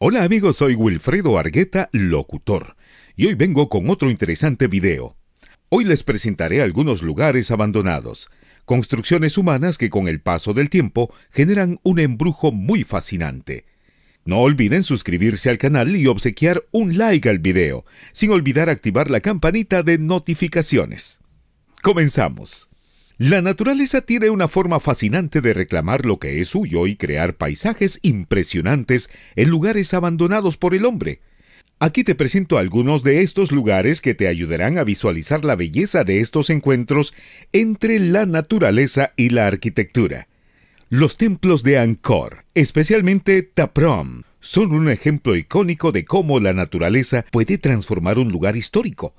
Hola amigos, soy Wilfredo Argueta, locutor, y hoy vengo con otro interesante video. Hoy les presentaré algunos lugares abandonados, construcciones humanas que con el paso del tiempo generan un embrujo muy fascinante. No olviden suscribirse al canal y obsequiar un like al video, sin olvidar activar la campanita de notificaciones. Comenzamos. La naturaleza tiene una forma fascinante de reclamar lo que es suyo y crear paisajes impresionantes en lugares abandonados por el hombre. Aquí te presento algunos de estos lugares que te ayudarán a visualizar la belleza de estos encuentros entre la naturaleza y la arquitectura. Los templos de Angkor, especialmente Taprom, son un ejemplo icónico de cómo la naturaleza puede transformar un lugar histórico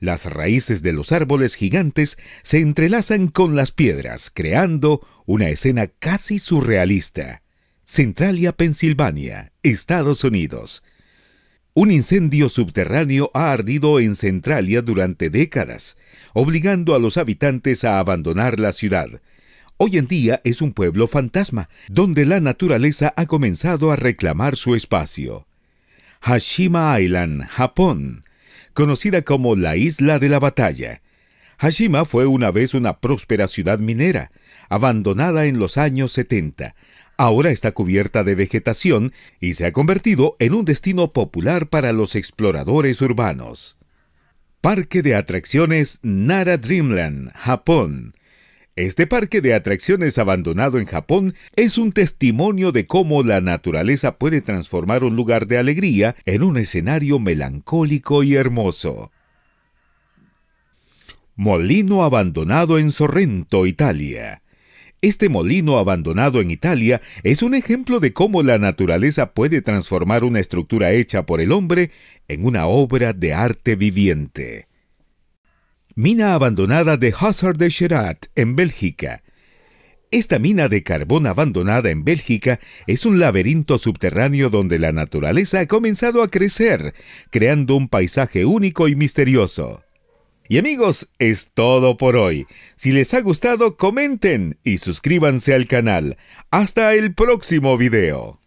las raíces de los árboles gigantes se entrelazan con las piedras, creando una escena casi surrealista. Centralia, Pensilvania, Estados Unidos. Un incendio subterráneo ha ardido en Centralia durante décadas, obligando a los habitantes a abandonar la ciudad. Hoy en día es un pueblo fantasma, donde la naturaleza ha comenzado a reclamar su espacio. Hashima Island, Japón, conocida como la Isla de la Batalla. Hashima fue una vez una próspera ciudad minera, abandonada en los años 70. Ahora está cubierta de vegetación y se ha convertido en un destino popular para los exploradores urbanos. Parque de Atracciones Nara Dreamland, Japón. Este parque de atracciones abandonado en Japón es un testimonio de cómo la naturaleza puede transformar un lugar de alegría en un escenario melancólico y hermoso. Molino abandonado en Sorrento, Italia. Este molino abandonado en Italia es un ejemplo de cómo la naturaleza puede transformar una estructura hecha por el hombre en una obra de arte viviente. Mina abandonada de Hazard de Sherat, en Bélgica. Esta mina de carbón abandonada en Bélgica es un laberinto subterráneo donde la naturaleza ha comenzado a crecer, creando un paisaje único y misterioso. Y amigos, es todo por hoy. Si les ha gustado, comenten y suscríbanse al canal. Hasta el próximo video.